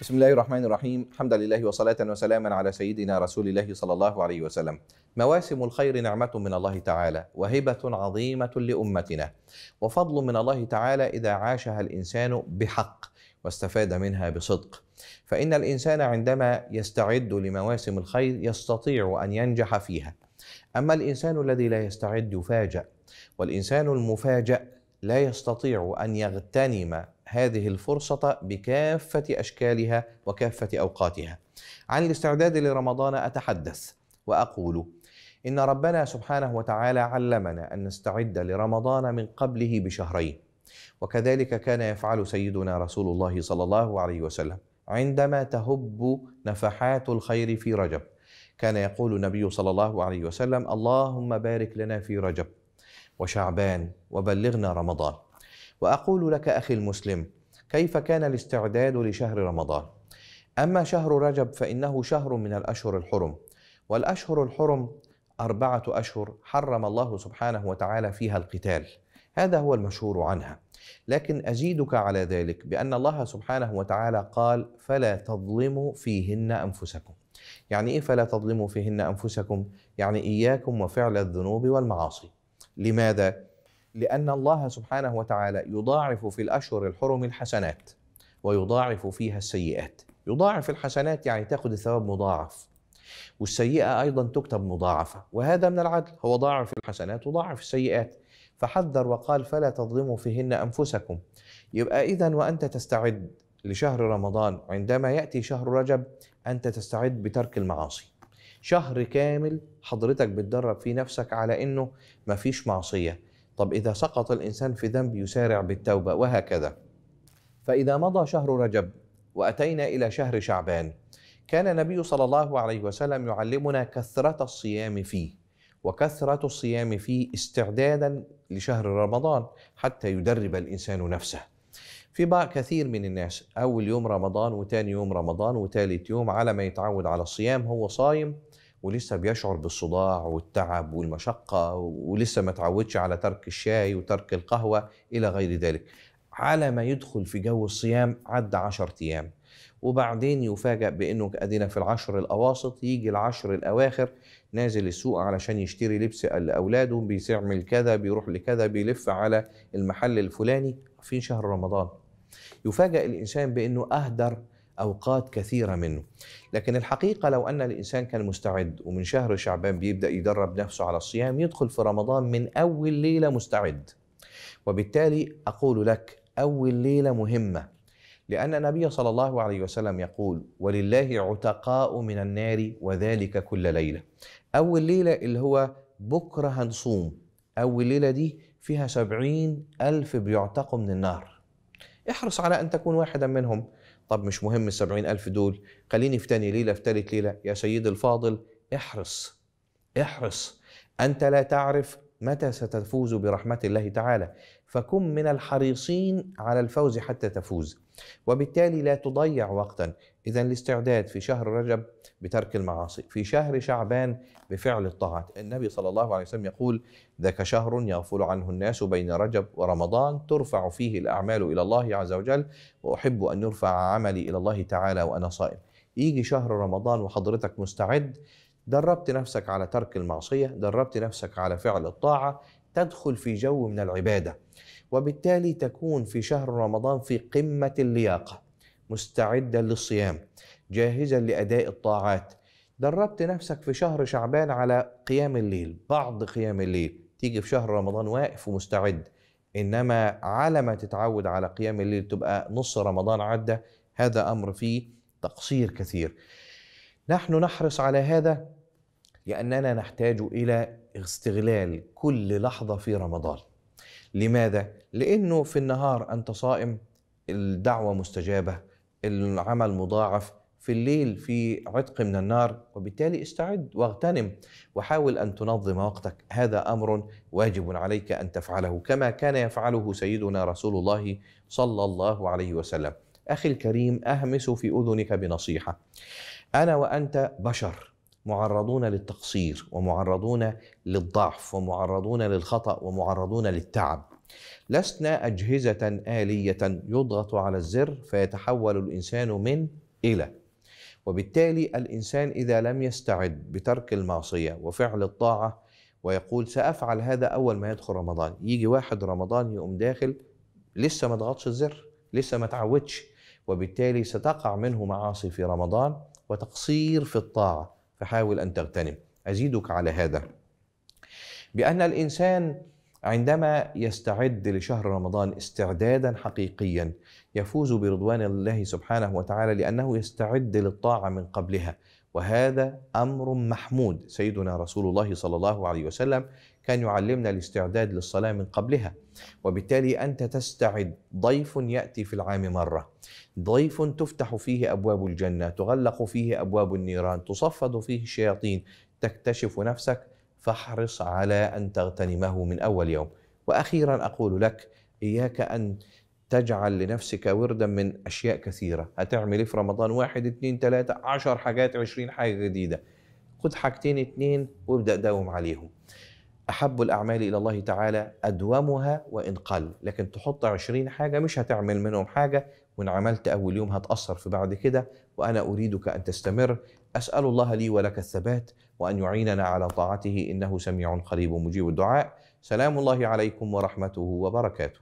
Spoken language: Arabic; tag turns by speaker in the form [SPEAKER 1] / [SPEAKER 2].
[SPEAKER 1] بسم الله الرحمن الرحيم الحمد لله وصلاة وسلاما على سيدنا رسول الله صلى الله عليه وسلم مواسم الخير نعمة من الله تعالى وهبة عظيمة لأمتنا وفضل من الله تعالى إذا عاشها الإنسان بحق واستفاد منها بصدق فإن الإنسان عندما يستعد لمواسم الخير يستطيع أن ينجح فيها أما الإنسان الذي لا يستعد يفاجأ والإنسان المفاجأ لا يستطيع ان يغتنم هذه الفرصه بكافه اشكالها وكافه اوقاتها. عن الاستعداد لرمضان اتحدث واقول ان ربنا سبحانه وتعالى علمنا ان نستعد لرمضان من قبله بشهرين. وكذلك كان يفعل سيدنا رسول الله صلى الله عليه وسلم عندما تهب نفحات الخير في رجب. كان يقول النبي صلى الله عليه وسلم: اللهم بارك لنا في رجب. وشعبان وبلغنا رمضان واقول لك اخي المسلم كيف كان الاستعداد لشهر رمضان اما شهر رجب فانه شهر من الاشهر الحرم والاشهر الحرم اربعه اشهر حرم الله سبحانه وتعالى فيها القتال هذا هو المشهور عنها لكن ازيدك على ذلك بان الله سبحانه وتعالى قال فلا تظلموا فيهن انفسكم يعني ايه فلا تظلموا فيهن انفسكم يعني اياكم وفعل الذنوب والمعاصي لماذا؟ لأن الله سبحانه وتعالى يضاعف في الأشهر الحرم الحسنات ويضاعف فيها السيئات يضاعف الحسنات يعني تاخد الثواب مضاعف والسيئة أيضا تكتب مضاعفة وهذا من العدل هو ضاعف الحسنات وضاعف السيئات فحذر وقال فلا تظلموا فيهن أنفسكم يبقى إذا وأنت تستعد لشهر رمضان عندما يأتي شهر رجب أنت تستعد بترك المعاصي شهر كامل حضرتك بتدرب فيه نفسك على انه مفيش معصيه طب اذا سقط الانسان في ذنب يسارع بالتوبه وهكذا فاذا مضى شهر رجب واتينا الى شهر شعبان كان النبي صلى الله عليه وسلم يعلمنا كثره الصيام فيه وكثرة الصيام فيه استعدادا لشهر رمضان حتى يدرب الإنسان نفسه في بعض كثير من الناس أول يوم رمضان وتاني يوم رمضان وتالت يوم على ما يتعود على الصيام هو صايم ولسه بيشعر بالصداع والتعب والمشقة ولسه ما تعودش على ترك الشاي وترك القهوة إلى غير ذلك على ما يدخل في جو الصيام عدى عشر أيام وبعدين يفاجأ بأنه أدينا في العشر الأواسط يجي العشر الأواخر نازل السوق علشان يشتري لبس لأولاده بيعمل كذا بيروح لكذا بيلف على المحل الفلاني في شهر رمضان يفاجأ الإنسان بأنه أهدر أوقات كثيرة منه لكن الحقيقة لو أن الإنسان كان مستعد ومن شهر شعبان بيبدأ يدرب نفسه على الصيام يدخل في رمضان من أول ليلة مستعد وبالتالي أقول لك أول ليلة مهمة لأن النبي صلى الله عليه وسلم يقول ولله عتقاء من النار وذلك كل ليلة أول ليلة اللي هو بكرة هنصوم أول ليلة دي فيها سبعين ألف بيعتقوا من النار احرص على أن تكون واحدا منهم طب مش مهم السبعين ألف دول خليني في تاني ليلة في تالت ليلة يا سيدي الفاضل احرص احرص أنت لا تعرف متى ستفوز برحمة الله تعالى فكن من الحريصين على الفوز حتى تفوز وبالتالي لا تضيع وقتا إذا الاستعداد في شهر رجب بترك المعاصي في شهر شعبان بفعل الطاعات النبي صلى الله عليه وسلم يقول ذاك شهر يغفل عنه الناس بين رجب ورمضان ترفع فيه الأعمال إلى الله عز وجل وأحب أن يرفع عملي إلى الله تعالى وأنا صائم يجي شهر رمضان وحضرتك مستعد دربت نفسك على ترك المعصية دربت نفسك على فعل الطاعة تدخل في جو من العبادة وبالتالي تكون في شهر رمضان في قمة اللياقة مستعدا للصيام جاهزا لأداء الطاعات دربت نفسك في شهر شعبان على قيام الليل بعض قيام الليل تيجي في شهر رمضان واقف ومستعد انما على ما تتعود على قيام الليل تبقى نص رمضان عدى هذا امر فيه تقصير كثير نحن نحرص على هذا لاننا نحتاج الى استغلال كل لحظه في رمضان لماذا لانه في النهار انت صائم الدعوه مستجابه العمل مضاعف في الليل في عتق من النار وبالتالي استعد واغتنم وحاول ان تنظم وقتك هذا امر واجب عليك ان تفعله كما كان يفعله سيدنا رسول الله صلى الله عليه وسلم اخي الكريم اهمس في اذنك بنصيحه انا وانت بشر معرضون للتقصير ومعرضون للضعف ومعرضون للخطا ومعرضون للتعب لسنا اجهزه اليه يضغط على الزر فيتحول الانسان من الى وبالتالي الانسان اذا لم يستعد بترك المعصيه وفعل الطاعه ويقول سافعل هذا اول ما يدخل رمضان يجي واحد رمضان يقوم داخل لسه ما ضغطش الزر لسه ما تعودش وبالتالي ستقع منه معاصي في رمضان وتقصير في الطاعة فحاول أن تغتنم أزيدك على هذا بأن الإنسان عندما يستعد لشهر رمضان استعدادا حقيقيا يفوز برضوان الله سبحانه وتعالى لأنه يستعد للطاعة من قبلها وهذا امر محمود سيدنا رسول الله صلى الله عليه وسلم كان يعلمنا الاستعداد للصلاه من قبلها وبالتالي انت تستعد ضيف ياتي في العام مره ضيف تفتح فيه ابواب الجنه تغلق فيه ابواب النيران تصفد فيه الشياطين تكتشف نفسك فاحرص على ان تغتنمه من اول يوم واخيرا اقول لك اياك ان تجعل لنفسك وردا من أشياء كثيرة هتعمل إيه في رمضان واحد اتنين تلاتة عشر حاجات عشرين حاجة جديدة خد حاجتين اتنين وابدأ داوم عليهم أحب الأعمال إلى الله تعالى أدومها وإن قل لكن تحط عشرين حاجة مش هتعمل منهم حاجة وإن عملت أول يوم هتأثر في بعد كده وأنا أريدك أن تستمر أسأل الله لي ولك الثبات وأن يعيننا على طاعته إنه سميع قريب مجيب الدعاء سلام الله عليكم ورحمته وبركاته